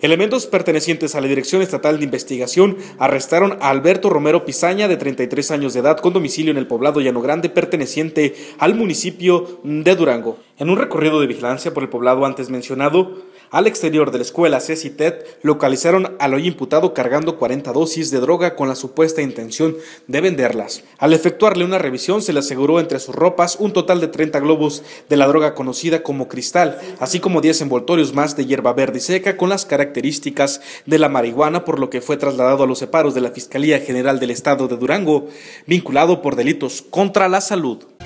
Elementos pertenecientes a la Dirección Estatal de Investigación arrestaron a Alberto Romero Pizaña, de 33 años de edad, con domicilio en el poblado Llano Grande, perteneciente al municipio de Durango. En un recorrido de vigilancia por el poblado antes mencionado, al exterior de la escuela CECIT, localizaron al hoy imputado cargando 40 dosis de droga con la supuesta intención de venderlas. Al efectuarle una revisión se le aseguró entre sus ropas un total de 30 globos de la droga conocida como cristal, así como 10 envoltorios más de hierba verde y seca con las características características de la marihuana, por lo que fue trasladado a los separos de la Fiscalía General del Estado de Durango, vinculado por delitos contra la salud.